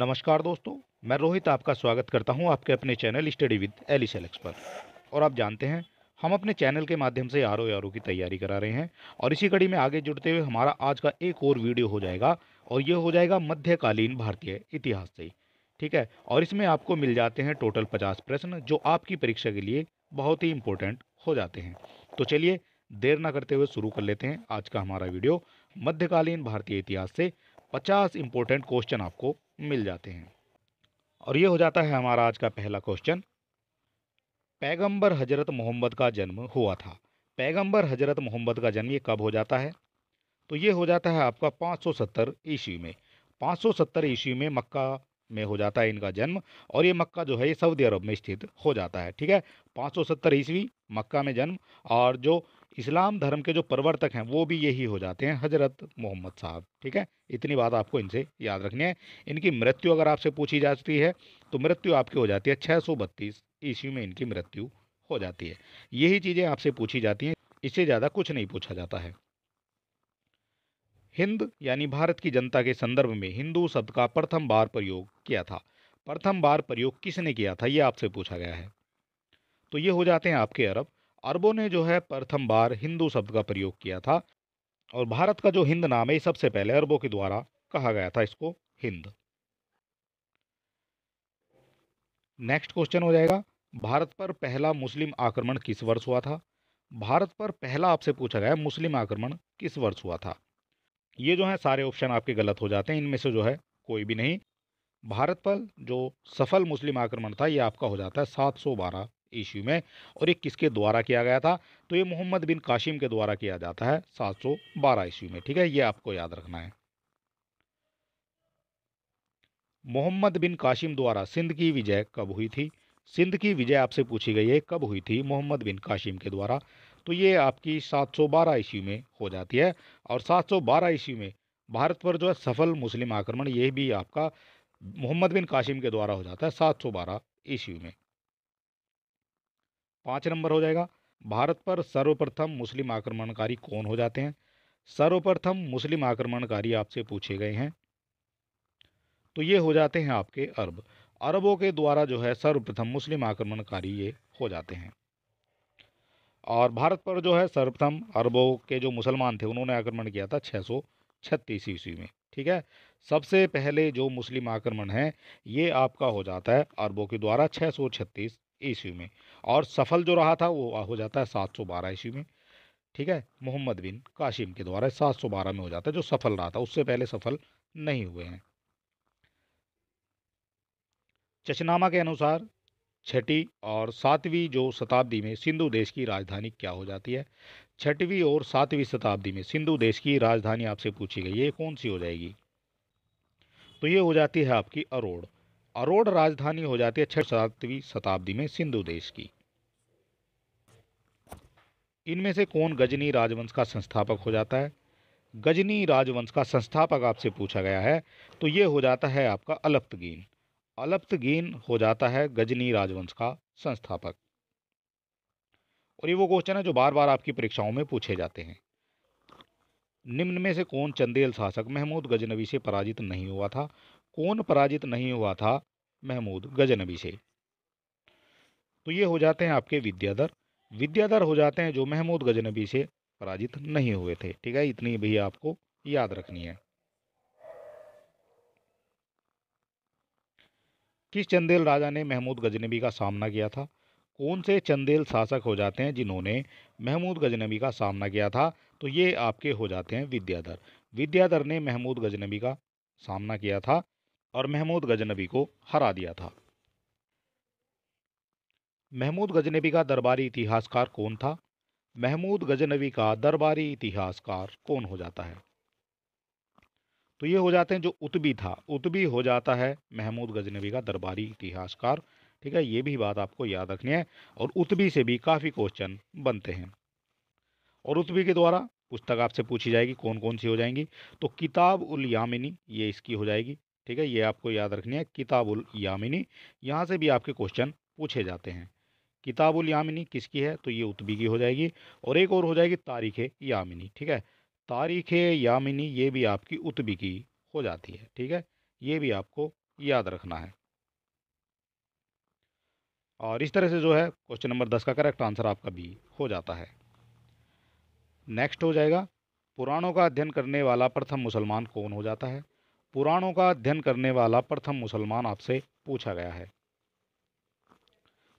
नमस्कार दोस्तों मैं रोहित आपका स्वागत करता हूं आपके अपने channel study with Ellie Alex पर और आप जानते हैं हम अपने चैनल के माध्यम से आर ओ की तैयारी करा रहे हैं और इसी कड़ी में आगे जुड़ते हुए हमारा आज का एक और वीडियो हो जाएगा और ये हो जाएगा मध्यकालीन भारतीय इतिहास से ठीक है और इसमें आपको मिल जाते हैं टोटल पचास प्रश्न जो आपकी परीक्षा के लिए बहुत ही इंपॉर्टेंट हो जाते हैं तो चलिए देर ना करते हुए शुरू कर लेते हैं आज का हमारा वीडियो मध्यकालीन भारतीय इतिहास से 50 इंपॉर्टेंट क्वेश्चन आपको मिल जाते हैं और ये हो जाता है हमारा आज का पहला क्वेश्चन पैगंबर हजरत मोहम्मद का जन्म हुआ था पैगंबर हजरत मोहम्मद का जन्म ये कब हो जाता है तो ये हो जाता है आपका 570 ईस्वी में 570 ईस्वी में मक्का में हो जाता है इनका जन्म और ये मक्का जो है ये सऊदी अरब में स्थित हो जाता है ठीक है 570 ईस्वी मक्का में जन्म और जो इस्लाम धर्म के जो प्रवर्तक हैं वो भी यही हो जाते हैं हजरत मोहम्मद साहब ठीक है इतनी बात आपको इनसे याद रखनी है इनकी मृत्यु अगर आपसे पूछी जाती है तो मृत्यु आपकी हो जाती है छः सौ बत्तीस ईस्वी में इनकी मृत्यु हो जाती है यही चीज़ें आपसे पूछी जाती हैं इससे ज़्यादा कुछ नहीं पूछा जाता है हिंद यानी भारत की जनता के संदर्भ में हिंदू शब्द का प्रथम बार प्रयोग किया था प्रथम बार प्रयोग किसने किया था ये आपसे पूछा गया है तो ये हो जाते हैं आपके अरब अरबों ने जो है प्रथम बार हिंदू शब्द का प्रयोग किया था और भारत का जो हिंद नाम है सबसे पहले अरबों के द्वारा कहा गया था इसको हिंद नेक्स्ट क्वेश्चन हो जाएगा भारत पर पहला मुस्लिम आक्रमण किस वर्ष हुआ था भारत पर पहला आपसे पूछा गया मुस्लिम आक्रमण किस वर्ष हुआ था ये जो है सारे ऑप्शन आपके गलत हो जाते हैं इनमें से जो है कोई भी नहीं भारत पर जो सफल मुस्लिम आक्रमण था ये आपका हो जाता है सात सौ बारह ईस्वी में और ये किसके द्वारा किया गया था तो ये मोहम्मद बिन काशिम के द्वारा किया जाता है 712 ईस्वी में ठीक है ये आपको याद रखना है मोहम्मद बिन काशिम द्वारा सिंध की विजय कब हुई थी सिंध की विजय आपसे पूछी गई है कब हुई थी मोहम्मद बिन काशिम के द्वारा तो ये आपकी 712 ईस्वी में हो जाती है और 712 ईस्वी में भारत पर जो है सफल मुस्लिम आक्रमण ये भी आपका मोहम्मद बिन काशिम के द्वारा हो जाता है 712 ईस्वी में पाँच नंबर हो जाएगा भारत पर सर्वप्रथम मुस्लिम आक्रमणकारी कौन हो जाते हैं सर्वप्रथम मुस्लिम आक्रमणकारी आपसे पूछे गए हैं तो ये हो जाते हैं आपके अरब अरबों के द्वारा जो है सर्वप्रथम मुस्लिम आक्रमणकारी ये हो जाते हैं और भारत पर जो है सर्वप्रथम अरबों के जो मुसलमान थे उन्होंने आक्रमण किया था छः सौ छत्तीस ईस्वी में ठीक है सबसे पहले जो मुस्लिम आक्रमण है ये आपका हो जाता है अरबों के द्वारा छः सौ छत्तीस ईस्वी में और सफल जो रहा था वो हो जाता है सात सौ बारह ईस्वी में ठीक है मोहम्मद बिन काशिम के द्वारा सात सौ बारह में हो जाता है जो सफल रहा था उससे पहले सफल नहीं हुए हैं चचनामा के अनुसार छठी और सातवीं जो शताब्दी में सिंधु देश की राजधानी क्या हो जाती है छठवीं और सातवीं शताब्दी में सिंधु देश की राजधानी आपसे पूछी गई ये कौन सी हो जाएगी तो ये हो जाती है आपकी अरोड़ अरोड़ राजधानी हो जाती है छठ शताब्दी शताब्दी में सिंधु देश की इनमें से कौन गजनी राजवंश का संस्थापक हो जाता है गजनी राजवंश का संस्थापक आपसे पूछा गया है तो ये हो जाता है आपका अलप्तगीन अलप्तगीन हो जाता है गजनी राजवंश का संस्थापक और ये वो क्वेश्चन है जो बार बार आपकी परीक्षाओं में पूछे जाते हैं निम्न में से कौन चंदेल शासक महमूद गजनवी से पराजित नहीं हुआ था कौन पराजित नहीं हुआ था महमूद गजनबी से तो ये हो जाते हैं आपके विद्याधर विद्याधर हो जाते हैं जो महमूद गजनबी से पराजित नहीं हुए थे ठीक है इतनी भी आपको याद रखनी है किस चंदेल राजा ने महमूद गजनबी का सामना किया था कौन से चंदेल शासक हो जाते हैं जिन्होंने महमूद गजनबी का सामना किया था तो ये आपके हो जाते हैं विद्याधर विद्याधर ने महमूद गजनबी का सामना किया था और महमूद गजनबी को हरा दिया था महमूद गजनबी का दरबारी इतिहासकार कौन था महमूद गजनबी का दरबारी इतिहासकार कौन हो जाता है तो ये हो जाते हैं जो उतबी था उतबी हो जाता है महमूद गजनबी का दरबारी इतिहासकार ठीक है ये भी बात आपको याद रखनी है और उतबी से भी काफ़ी क्वेश्चन बनते हैं और उतबी के द्वारा पुस्तक आपसे पूछी जाएगी कौन कौन सी हो जाएंगी तो किताब उल यामिनी ये इसकी हो जाएगी ठीक है ये आपको याद रखनी है किताबुल यामिनी यहाँ से भी आपके क्वेश्चन पूछे जाते हैं किताबुल यामिनी किसकी है तो ये उतबी की हो जाएगी और एक और हो जाएगी तारीख़ यामिनी ठीक है तारीख़ यामिनी ये भी आपकी उतबी की हो जाती है ठीक है ये भी आपको याद रखना है और इस तरह से जो है क्वेश्चन नंबर दस का करेक्ट आंसर आपका भी हो जाता है नेक्स्ट हो जाएगा पुराणों का अध्ययन करने वाला प्रथम मुसलमान कौन हो जाता है पुराणों का अध्ययन करने वाला प्रथम मुसलमान आपसे पूछा गया है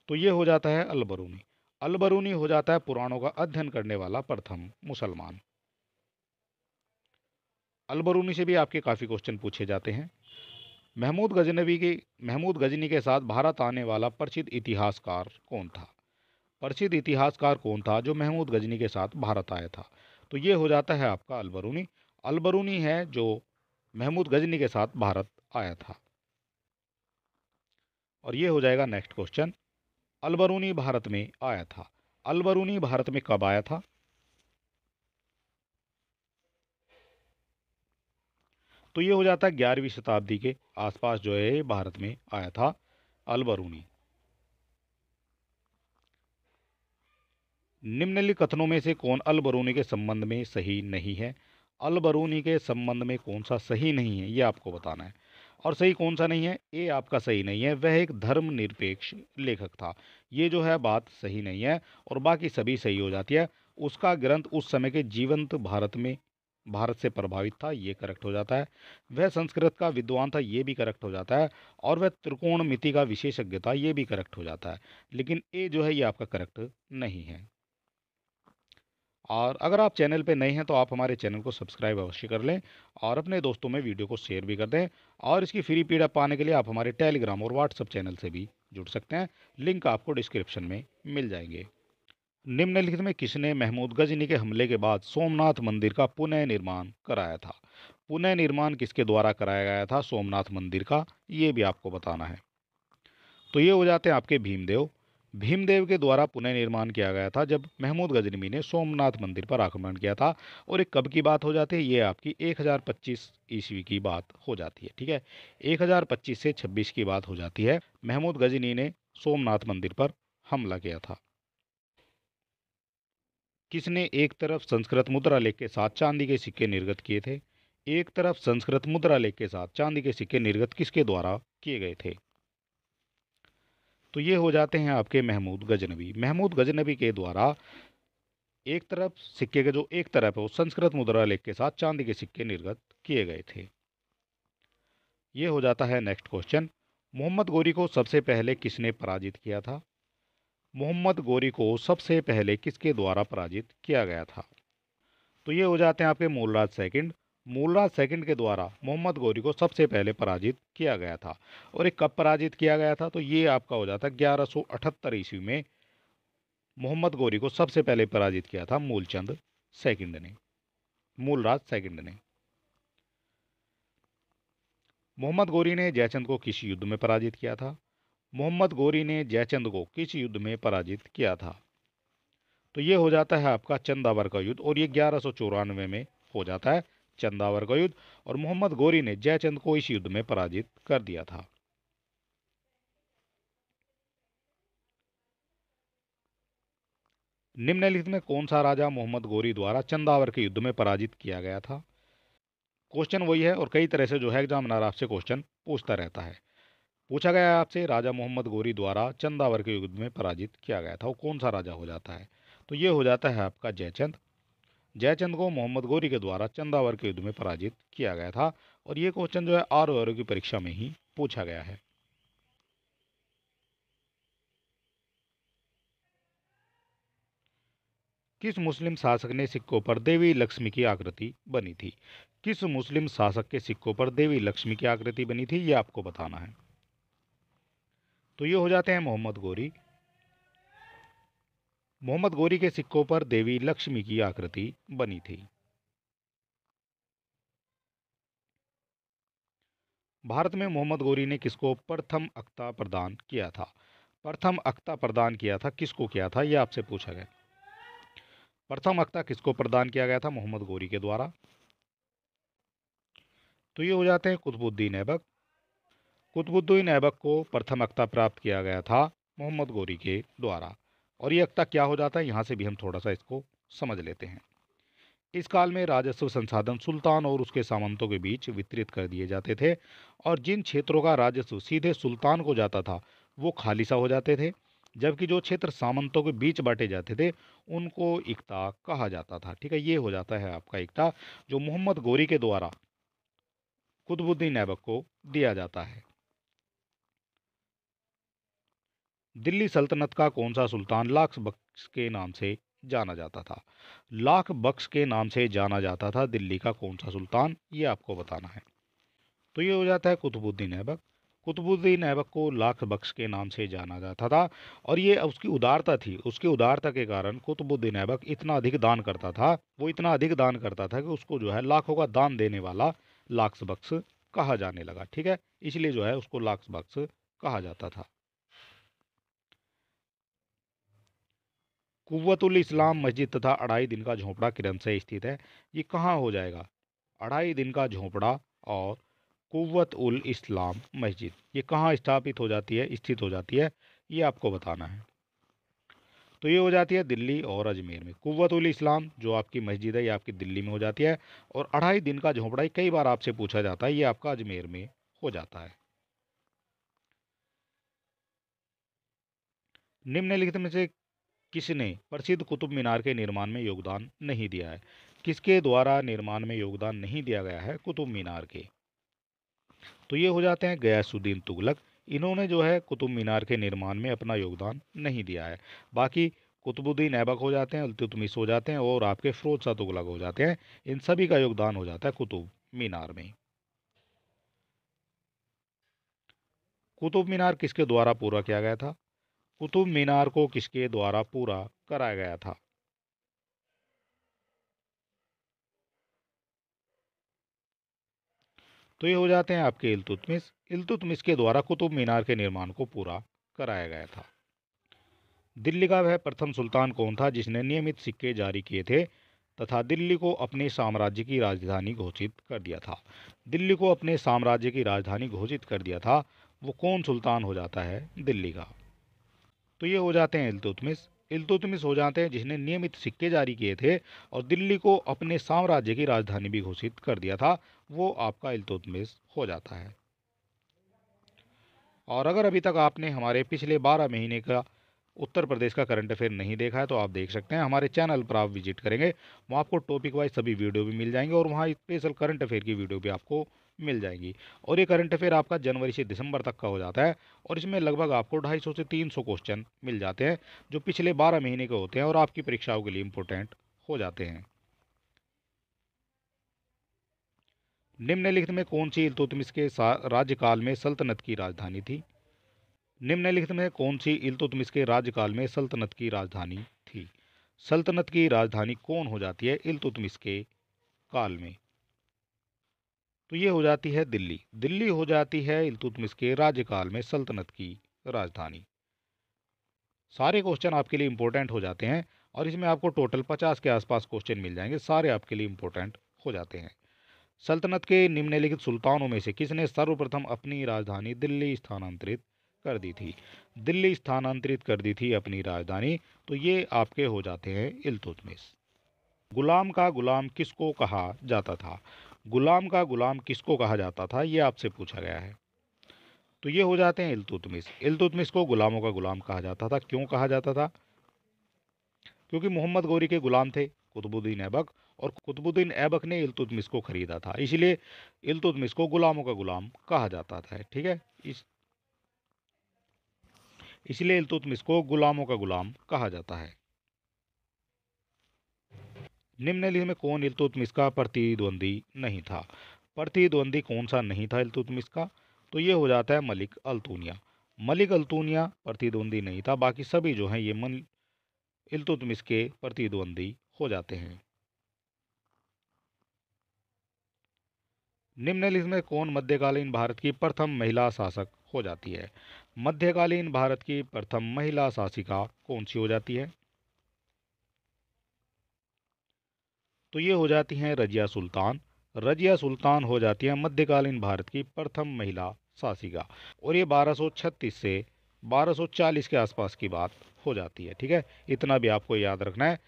तो ये हो जाता है अलबरूनी अलबरूनी हो जाता है पुराणों का अध्ययन करने वाला प्रथम मुसलमान अलबरूनी से भी आपके काफ़ी क्वेश्चन पूछे जाते हैं महमूद गजनवी के महमूद गजनी के साथ भारत आने वाला प्रसिद्ध इतिहासकार कौन था प्रसिद्ध इतिहासकार कौन था जो महमूद गजनी के साथ भारत आया था तो ये हो जाता है आपका अलबरूनी अलबरूनी है जो महमूद गजनी के साथ भारत आया था और ये हो जाएगा नेक्स्ट क्वेश्चन अलबरूनी भारत में आया था अलबरूनी भारत में कब आया था तो ये हो जाता है ग्यारहवीं शताब्दी के आसपास जो है भारत में आया था अलबरूनी निम्नलिखित कथनों में से कौन अलबरूनी के संबंध में सही नहीं है अलबरूनी के संबंध में कौन सा सही नहीं है ये आपको बताना है और सही कौन सा नहीं है ये आपका सही नहीं है वह एक धर्मनिरपेक्ष लेखक था ये जो है बात सही नहीं है और बाकी सभी सही हो जाती है उसका ग्रंथ उस समय के जीवंत भारत में भारत से प्रभावित था ये करेक्ट हो जाता है वह संस्कृत का विद्वान था ये भी करेक्ट हो जाता है और वह त्रिकोण मिति का विशेषज्ञ था ये भी करेक्ट हो जाता है लेकिन ये जो है ये आपका करेक्ट नहीं है और अगर आप चैनल पे नए हैं तो आप हमारे चैनल को सब्सक्राइब अवश्य कर लें और अपने दोस्तों में वीडियो को शेयर भी कर दें और इसकी फ्री पी पाने के लिए आप हमारे टेलीग्राम और व्हाट्सअप चैनल से भी जुड़ सकते हैं लिंक आपको डिस्क्रिप्शन में मिल जाएंगे निम्नलिखित में किसने महमूद गजनी के हमले के बाद सोमनाथ मंदिर का पुनः निर्माण कराया था पुनः निर्माण किसके द्वारा कराया गया था सोमनाथ मंदिर का ये भी आपको बताना है तो ये हो जाते हैं आपके भीमदेव भीमदेव के द्वारा पुनः निर्माण किया गया था जब महमूद गजनवी ने सोमनाथ मंदिर पर आक्रमण किया था और एक कब की बात हो जाती है ये आपकी 1025 ईस्वी की बात हो जाती है ठीक है 1025 से 26 की बात हो जाती है महमूद गजनी ने सोमनाथ मंदिर पर हमला किया था किसने एक तरफ संस्कृत मुद्रा लेख के साथ चांदी के सिक्के निर्गत किए थे एक तरफ संस्कृत मुद्रा लेख के साथ चांदी के सिक्के निर्गत किसके द्वारा किए गए थे तो ये हो जाते हैं आपके महमूद गजनबी महमूद गजनबी के द्वारा एक तरफ सिक्के के जो एक तरफ है वो संस्कृत मुद्रा लेख के साथ चांदी के सिक्के निर्गत किए गए थे ये हो जाता है नेक्स्ट क्वेश्चन मोहम्मद गोरी को सबसे पहले किसने पराजित किया था मोहम्मद गोरी को सबसे पहले किसके द्वारा पराजित किया गया था तो ये हो जाते हैं आपके मूलराज सेकंड मूलराज सेकंड के द्वारा मोहम्मद गौरी को सबसे पहले पराजित किया गया था और एक कब पराजित किया गया था तो ये आपका हो जाता है ग्यारह सौ अठहत्तर ईस्वी में मोहम्मद गौरी को सबसे पहले पराजित किया था मूलचंद सेकंड ने मूलराज सेकंड ने मोहम्मद गौरी ने जयचंद को किस युद्ध में पराजित किया था मोहम्मद गौरी ने जयचंद को किस युद्ध में पराजित किया था तो ये हो जाता है आपका चंदावर का युद्ध और ये ग्यारह में हो जाता है चंदावर का युद्ध और मोहम्मद गोरी ने जयचंद को इस युद्ध में पराजित कर दिया था निम्नलिखित में कौन सा राजा मोहम्मद गोरी द्वारा चंदावर के युद्ध में पराजित किया गया था क्वेश्चन वही है और कई तरह से जो है एग्जामिनर आपसे क्वेश्चन पूछता रहता है पूछा गया है आपसे राजा मोहम्मद गोरी द्वारा चंदावर के युद्ध में पराजित किया गया था वो कौन सा राजा हो जाता है तो ये हो जाता है आपका जयचंद जयचंद को मोहम्मद गौरी के द्वारा चंदावर के युद्ध में पराजित किया गया था और ये क्वेश्चन जो है आर ओ की परीक्षा में ही पूछा गया है किस मुस्लिम शासक ने सिक्कों पर देवी लक्ष्मी की आकृति बनी थी किस मुस्लिम शासक के सिक्कों पर देवी लक्ष्मी की आकृति बनी थी ये आपको बताना है तो ये हो जाते हैं मोहम्मद गोरी मोहम्मद गोरी के सिक्कों पर देवी लक्ष्मी की आकृति बनी थी भारत में मोहम्मद गोरी ने किसको प्रथम अख्ता प्रदान किया था प्रथम अख्ता प्रदान किया था किसको किया था यह आपसे पूछा गया प्रथम अख्ता किसको प्रदान किया गया था मोहम्मद गोरी के द्वारा तो ये हो जाते हैं कुतुबुद्दीन ऐबक कुतुबुद्दीन ऐबक को प्रथम अख्ता प्राप्त किया गया था मोहम्मद गोरी के द्वारा और ये अक्ता क्या हो जाता है यहाँ से भी हम थोड़ा सा इसको समझ लेते हैं इस काल में राजस्व संसाधन सुल्तान और उसके सामंतों के बीच वितरित कर दिए जाते थे और जिन क्षेत्रों का राजस्व सीधे सुल्तान को जाता था वो खालिसा हो जाते थे जबकि जो क्षेत्र सामंतों के बीच बांटे जाते थे उनको इकता कहा जाता था ठीक है ये हो जाता है आपका इकता जो मोहम्मद गोरी के द्वारा कुतुबुद्दीन ऐबक को दिया जाता है दिल्ली सल्तनत का कौन सा सुल्तान लाख बख्श के नाम से जाना जाता था लाख बख्श के नाम से जाना जाता था दिल्ली का कौन सा सुल्तान ये आपको बताना है तो ये हो जाता है कुतुबुद्दीन ऐबक कुतुबुद्दीन ऐबक को लाख बख्श के नाम से जाना जाता था और ये उसकी उदारता थी उसकी उदारता के कारण कुतुबुद्दीन ऐबक इतना अधिक दान करता था वो इतना अधिक दान करता था कि उसको जो है लाखों का दान देने वाला लाख बख्श कहा जाने लगा ठीक है इसलिए जो है उसको लाख बख्श कहा जाता था कुतुल इस्लाम मस्जिद तथा अढ़ाई दिन का झोंपड़ा किरण से स्थित है ये कहाँ हो जाएगा अढ़ाई दिन का झोंपड़ा और कुत उल इस्लाम मस्जिद ये कहाँ स्थापित हो जाती है स्थित हो जाती है ये आपको बताना है तो ये हो जाती है दिल्ली और अजमेर में कुत उल इस्लाम जो आपकी मस्जिद है ये आपकी दिल्ली में हो जाती है और अढ़ाई दिन का झोंपड़ा ये कई बार आपसे पूछा जाता है ये आपका अजमेर में हो जाता है निम्नलिखित में से किसने प्रसिद्ध कुतुब मीनार के निर्माण में योगदान नहीं दिया है किसके द्वारा निर्माण में योगदान नहीं दिया गया है कुतुब मीनार के तो ये हो जाते हैं गयासुद्दीन तुगलक इन्होंने जो है कुतुब मीनार के निर्माण में अपना योगदान नहीं दिया है बाकी कुतुबुद्दीन ऐबक हो जाते हैं अल्तुतमिस हो जाते हैं और आपके फरोज शाह तुगलक हो जाते हैं इन सभी का योगदान हो जाता है कुतुब मीनार में कुतुब मीनार किसके द्वारा पूरा किया गया था कुतुब मीनार को किसके द्वारा पूरा कराया गया था तो ये हो जाते हैं आपके इल्तुतमिस इल्तुतमिस के द्वारा कुतुब मीनार के निर्माण को पूरा कराया गया था दिल्ली का वह प्रथम सुल्तान कौन था जिसने नियमित सिक्के जारी किए थे तथा दिल्ली को अपने साम्राज्य की राजधानी घोषित कर दिया था दिल्ली को अपने साम्राज्य की राजधानी घोषित कर दिया था वो कौन सुल्तान हो जाता है दिल्ली का तो ये हो जाते हैं इल्तुतमिस इल्तुतमिस हो जाते हैं जिसने नियमित सिक्के जारी किए थे और दिल्ली को अपने साम्राज्य की राजधानी भी घोषित कर दिया था वो आपका इल्तुतमिस हो जाता है और अगर अभी तक आपने हमारे पिछले बारह महीने का उत्तर प्रदेश का करंट अफेयर नहीं देखा है तो आप देख सकते हैं हमारे चैनल पर आप विजिट करेंगे वहाँ आपको टॉपिक वाइज सभी वीडियो भी मिल जाएंगे और वहाँ स्पेशल करंट अफेयर की वीडियो भी आपको मिल जाएंगी और ये करंट अफेयर आपका जनवरी से दिसंबर तक का हो जाता है और इसमें लगभग आपको ढाई सौ से तीन सौ क्वेश्चन मिल जाते हैं जो पिछले बारह महीने के होते हैं और आपकी परीक्षाओं के लिए इम्पोर्टेंट हो जाते हैं निम्नलिखित में कौन सी इल्तुतमिस के राज्यकाल में सल्तनत की राजधानी थी निम्नलिखित में कौन सी इल्तुतमिस के राज्यकाल में सल्तनत की राजधानी थी सल्तनत की राजधानी कौन हो जाती है इल्तुतमिस के काल में तो ये हो जाती है दिल्ली दिल्ली हो जाती है इल्तुतमिश के राज्यकाल में सल्तनत की राजधानी सारे क्वेश्चन आपके लिए इम्पोर्टेंट हो जाते हैं और इसमें आपको टोटल पचास के आसपास क्वेश्चन मिल जाएंगे सारे आपके लिए इम्पोर्टेंट हो जाते हैं सल्तनत के निम्नलिखित सुल्तानों में से किसने सर्वप्रथम अपनी राजधानी दिल्ली स्थानांतरित कर दी थी दिल्ली स्थानांतरित कर दी थी अपनी राजधानी तो ये आपके हो जाते हैं इल्तुतमिश गुलाम का गुलाम किसको कहा जाता था गुलाम का गुलाम किसको कहा जाता था ये आपसे पूछा गया है तो ये हो जाते हैं इल्तुतमिस इल्तुतमिस को गुलामों का गुलाम कहा जाता था क्यों कहा जाता था क्योंकि मोहम्मद गौरी के गुलाम थे कुतुबुद्दीन ऐबक और कुतुबुद्दीन ऐबक ने इल्तुतमिस को ख़रीदा था इसलिए इल्तुतमिस को गुलामों का गुलाम कहा जाता था ठीक है इस इसलिए इल्तुतमिस को गुलामों का गुलाम कहा जाता है निम्नलिखित में कौन इलतुतमिस का प्रतिद्वंदी नहीं था प्रतिद्वंदी कौन सा नहीं था इलतुतमिस का तो ये हो जाता है मलिक अल्तूनिया मलिक अल्तूनिया प्रतिद्वंदी नहीं था बाकी सभी जो हैं ये मन इलतुतमिस के प्रतिद्वंदी हो जाते हैं निम्नलिखित में कौन मध्यकालीन भारत की प्रथम महिला शासक हो जाती है मध्यकालीन भारत की प्रथम महिला शासिका कौन सी हो जाती है तो ये हो जाती हैं रजिया सुल्तान रजिया सुल्तान हो जाती है मध्यकालीन भारत की प्रथम महिला शासिका और ये 1236 से 1240 के आसपास की बात हो जाती है ठीक है इतना भी आपको याद रखना है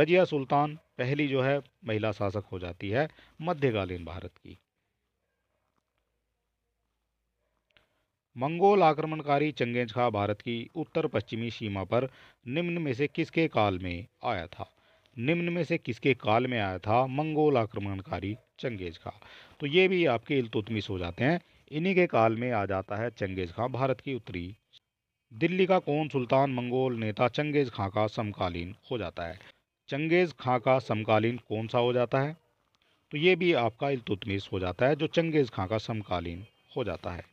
रजिया सुल्तान पहली जो है महिला शासक हो जाती है मध्यकालीन भारत की मंगोल आक्रमणकारी चंगेज खां भारत की उत्तर पश्चिमी सीमा पर निम्न में से किसके काल में आया था निम्न में से किसके काल में आया था मंगोल आक्रमणकारी चंगेज खां तो ये भी आपके इलतुतमिस हो जाते हैं इन्हीं के काल में आ जाता है चंगेज खां भारत की उत्तरी दिल्ली का कौन सुल्तान मंगोल नेता चंगेज खां का समकालीन हो जाता है चंगेज खां का समकालीन कौन सा हो जाता है तो ये भी आपका इलतुतमिस हो जाता है जो चंगेज खां का समकालीन हो जाता है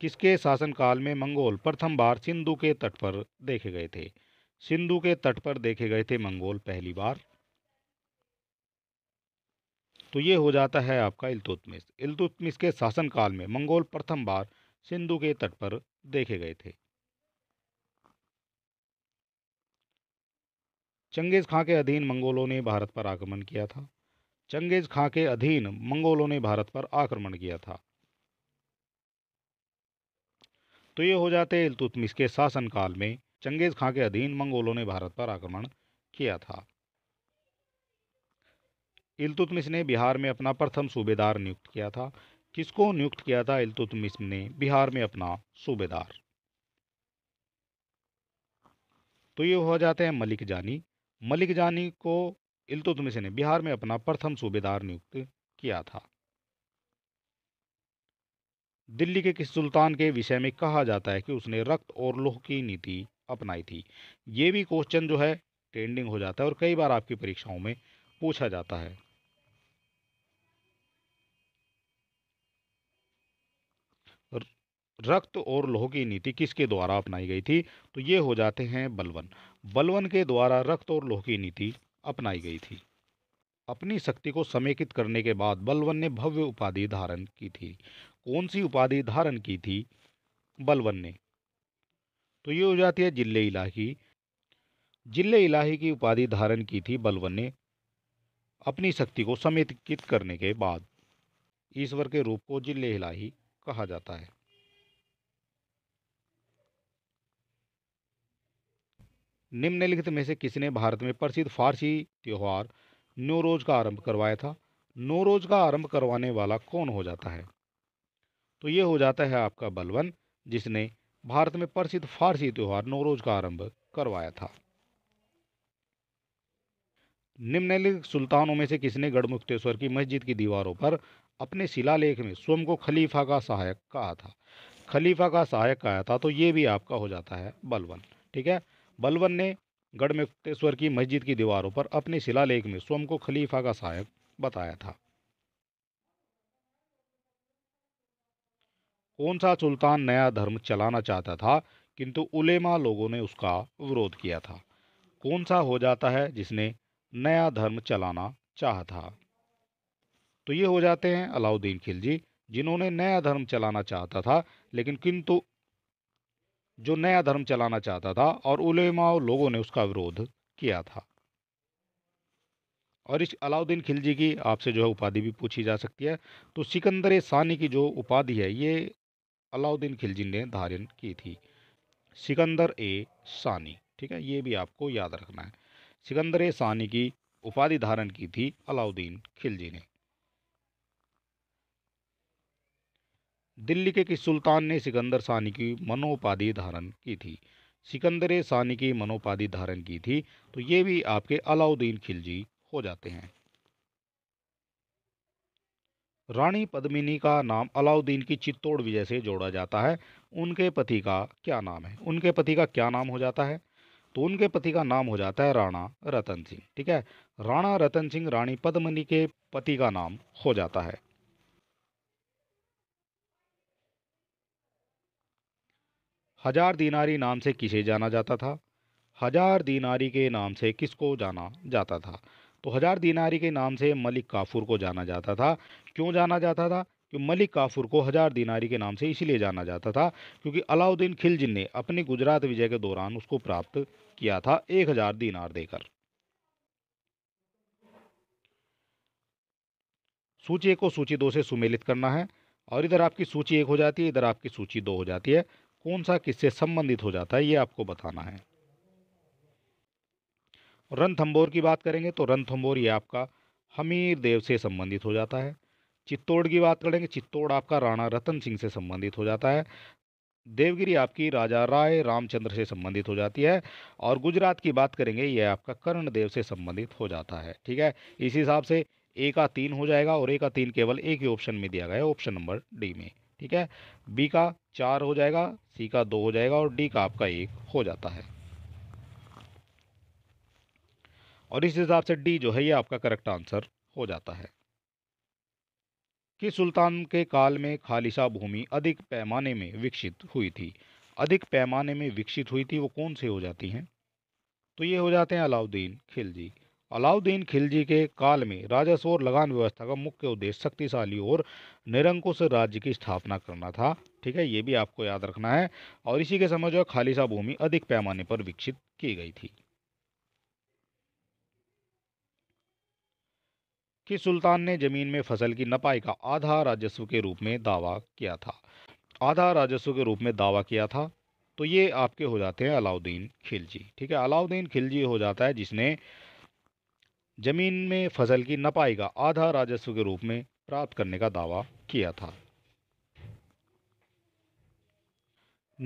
किसके शासनकाल में मंगोल प्रथम बार सिंधु के तट पर देखे गए थे सिंधु के तट पर देखे गए थे मंगोल पहली बार तो ये हो जाता है आपका इल्तुतमिस इल्तुतमिश के शासनकाल में मंगोल प्रथम बार सिंधु के तट पर देखे गए थे चंगेज़ खां के अधीन मंगोलों ने भारत पर आक्रमण किया था चंगेज़ खां के अधीन मंगोलों ने भारत पर आक्रमण किया था तो ये हो जाते इल्तुतमिश के शासनकाल में चंगेज़ खां के अधीन मंगोलों ने भारत पर आक्रमण किया था इल्तुतमिश ने बिहार में अपना प्रथम सूबेदार नियुक्त किया था किसको नियुक्त किया था इल्तुतमिश ने बिहार में अपना सूबेदार तो ये हो जाते हैं मलिक जानी मलिक जानी को इलतुतमिश ने बिहार में अपना प्रथम सूबेदार नियुक्त किया था दिल्ली के किस सुल्तान के विषय में कहा जाता है कि उसने रक्त और लोह की नीति अपनाई थी ये भी क्वेश्चन जो है ट्रेंडिंग हो जाता है और कई बार आपकी परीक्षाओं में पूछा जाता है रक्त और लोह की नीति किसके द्वारा अपनाई गई थी तो ये हो जाते हैं बलवन बलवन के द्वारा रक्त और लोह की नीति अपनाई गई थी अपनी शक्ति को समेकित करने के बाद बलवन ने भव्य उपाधि धारण की थी कौन सी उपाधि धारण की थी बलवन ने तो ये हो जाती है जिले इलाही जिले इलाही की उपाधि धारण की थी बलवन ने अपनी शक्ति को समेकित करने के बाद ईश्वर के रूप को जिले इलाही कहा जाता है निम्नलिखित में से किसने भारत में प्रसिद्ध फारसी त्यौहार नौरोज का आरंभ करवाया था नौरोज का आरंभ करवाने वाला कौन हो जाता है तो ये हो जाता है आपका बलवन जिसने भारत में प्रसिद्ध फारसी त्यौहार नौरोज का आरंभ करवाया था निम्नलिखित सुल्तानों में से किसने गढ़मुक्तेश्वर की मस्जिद की दीवारों पर अपने शिलालेख में स्वयं को खलीफा का सहायक कहा था खलीफा का सहायक कहा था तो ये भी आपका हो जाता है बलवन ठीक है बलवन ने गढ़मुक्तेश्वर की मस्जिद की दीवारों पर अपने शिलालेख में स्वयं को खलीफा का सहायक बताया था कौन सा सुल्तान नया धर्म चलाना चाहता था किंतु उलेमा लोगों ने उसका विरोध किया था कौन सा हो जाता है जिसने नया धर्म चलाना चाहा था तो ये हो जाते हैं अलाउद्दीन खिलजी जिन्होंने नया धर्म चलाना चाहता था लेकिन किंतु जो नया धर्म चलाना चाहता था और उलेमा लोगों ने उसका विरोध किया था और इस अलाउद्दीन खिलजी की आपसे जो है उपाधि भी पूछी जा सकती है तो सिकंदर सानी की जो उपाधि है ये अलाउद्दीन खिलजी ने धारण की थी सिकंदर ए सानी ठीक है ये भी आपको याद रखना है सिकंदर ए सानी की उपाधि धारण की थी अलाउद्दीन खिलजी ने दिल्ली के किस सुल्तान ने सिकंदर सानी की मनोपाधि धारण की थी सिकंदर ए सानी की मनोपाधि धारण की थी तो ये भी आपके अलाउद्दीन खिलजी हो जाते हैं रानी पद्मिनी का नाम अलाउद्दीन की चित्तौड़ विजय से जोड़ा जाता है उनके पति का क्या नाम है उनके पति का क्या नाम हो जाता है तो उनके पति का नाम हो जाता है राणा रतन सिंह ठीक है राणा रतन सिंह रानी पद्मिनी के पति का नाम हो जाता है हजार दीनारी नाम से किसे जाना जाता था हजार दीनारी के नाम से किसको जाना जाता था तो हज़ार दीनारी के नाम से मलिक काफूर को जाना जाता था क्यों जाना जाता था कि मलिक काफूर को हज़ार दीनारी के नाम से इसीलिए जाना जाता था क्योंकि अलाउद्दीन खिलजिन ने अपनी गुजरात विजय के दौरान उसको प्राप्त किया था एक हज़ार दीनार देकर सूची एक को सूची दो से सुमेलित करना है और इधर आपकी सूची एक हो जाती है इधर आपकी सूची दो हो जाती है कौन सा किससे संबंधित हो जाता है ये आपको बताना है रणथंबोर की बात करेंगे तो रणथंबोर ये आपका हमीर देव से संबंधित हो जाता है चित्तौड़ की बात करेंगे चित्तौड़ आपका राणा रतन सिंह से संबंधित हो जाता है देवगिरी आपकी राजा राय रामचंद्र से संबंधित हो जाती है और गुजरात की बात करेंगे यह आपका कर्ण देव से संबंधित हो जाता है ठीक है इस हिसाब से एक का तीन हो जाएगा और एक का तीन केवल एक ही ऑप्शन में दिया गया है ऑप्शन नंबर डी में ठीक है बी का चार हो जाएगा सी का दो हो जाएगा और डी का आपका एक हो जाता है और इस हिसाब से डी जो है ये आपका करेक्ट आंसर हो जाता है कि सुल्तान के काल में खालिशा भूमि अधिक पैमाने में विकसित हुई थी अधिक पैमाने में विकसित हुई थी वो कौन से हो जाती हैं तो ये हो जाते हैं अलाउद्दीन खिलजी अलाउद्दीन खिलजी के काल में राजस्व और लगान व्यवस्था का मुख्य उद्देश्य शक्तिशाली और निरंकुश राज्य की स्थापना करना था ठीक है ये भी आपको याद रखना है और इसी के समय जो है खालिशा भूमि अधिक पैमाने पर विकसित की गई थी कि सुल्तान ने जमीन में फसल की नपाई का आधा राजस्व के रूप में दावा किया था आधा राजस्व के रूप में दावा किया था तो ये आपके हो जाते हैं अलाउद्दीन खिलजी ठीक है अलाउद्दीन खिलजी हो जाता है जिसने जमीन में फसल की नपाई का आधा राजस्व के रूप में प्राप्त करने का दावा किया था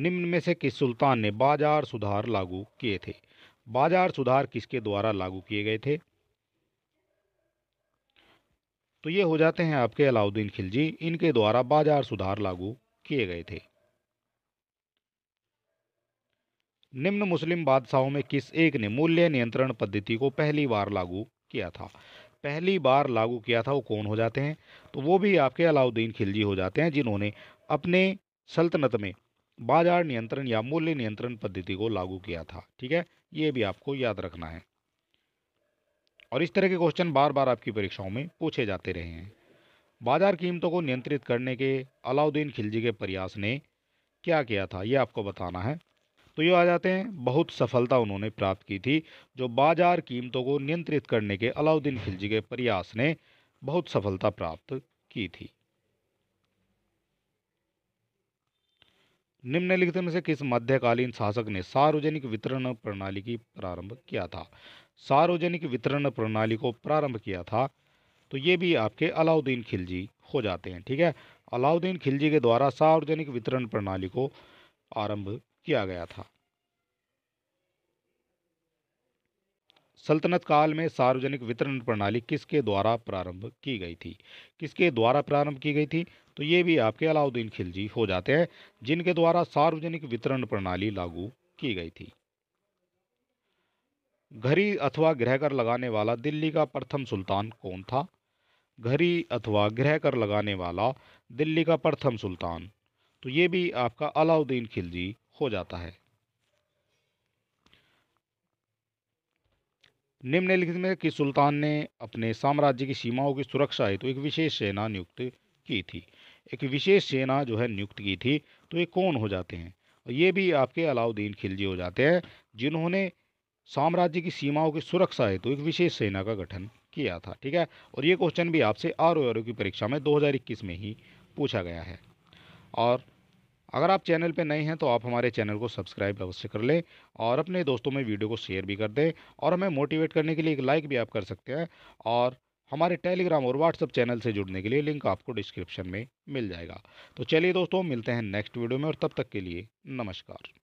निम्न में से किस सुल्तान ने बाजार सुधार लागू किए थे बाजार सुधार किसके द्वारा लागू किए गए थे तो ये हो जाते हैं आपके अलाउद्दीन खिलजी इनके द्वारा बाजार सुधार लागू किए गए थे निम्न मुस्लिम बादशाहों में किस एक ने मूल्य नियंत्रण पद्धति को पहली बार लागू किया था पहली बार लागू किया था वो कौन हो जाते हैं तो वो भी आपके अलाउद्दीन खिलजी हो जाते हैं जिन्होंने अपने सल्तनत में बाजार नियंत्रण या मूल्य नियंत्रण पद्धति को लागू किया था ठीक है ये भी आपको याद रखना है और इस तरह के क्वेश्चन बार बार आपकी परीक्षाओं में पूछे जाते रहे हैं बाजार कीमतों को नियंत्रित करने के अलाउद्दीन खिलजी के प्रयास ने क्या किया था ये आपको बताना है तो ये आ जाते हैं बहुत सफलता उन्होंने प्राप्त की थी जो बाजार कीमतों को नियंत्रित करने के अलाउद्दीन खिलजी के प्रयास ने बहुत सफलता प्राप्त की थी निम्नलिखित में से किस मध्यकालीन शासक ने सार्वजनिक वितरण प्रणाली की प्रारंभ किया था सार्वजनिक वितरण प्रणाली को प्रारंभ किया था तो ये भी आपके अलाउद्दीन खिलजी हो जाते हैं ठीक है अलाउद्दीन खिलजी के द्वारा सार्वजनिक वितरण प्रणाली को आरंभ किया गया था सल्तनत काल में सार्वजनिक वितरण प्रणाली किसके द्वारा प्रारंभ की गई थी किसके द्वारा प्रारंभ की गई थी तो ये भी आपके अलाउद्दीन खिलजी हो जाते हैं जिनके द्वारा सार्वजनिक वितरण प्रणाली लागू की गई थी घरी अथवा ग्रह कर लगाने वाला दिल्ली का प्रथम सुल्तान कौन था घरी अथवा ग्रह कर लगाने वाला दिल्ली का प्रथम सुल्तान तो ये भी आपका अलाउद्दीन खिलजी हो जाता है निम्नलिखित में कि सुल्तान ने अपने साम्राज्य की सीमाओं की सुरक्षा हेतु तो एक विशेष सेना नियुक्त की थी एक विशेष सेना जो है नियुक्त की थी तो ये कौन हो जाते हैं ये भी आपके अलाउद्दीन खिलजी हो जाते हैं जिन्होंने साम्राज्य की सीमाओं की सुरक्षा हेतु तो एक विशेष सेना का गठन किया था ठीक है और ये क्वेश्चन भी आपसे आर ओ की परीक्षा में 2021 में ही पूछा गया है और अगर आप चैनल पर नए हैं तो आप हमारे चैनल को सब्सक्राइब अवश्य कर लें और अपने दोस्तों में वीडियो को शेयर भी कर दें और हमें मोटिवेट करने के लिए एक लाइक भी आप कर सकते हैं और हमारे टेलीग्राम और व्हाट्सअप चैनल से जुड़ने के लिए लिंक आपको डिस्क्रिप्शन में मिल जाएगा तो चलिए दोस्तों मिलते हैं नेक्स्ट वीडियो में और तब तक के लिए नमस्कार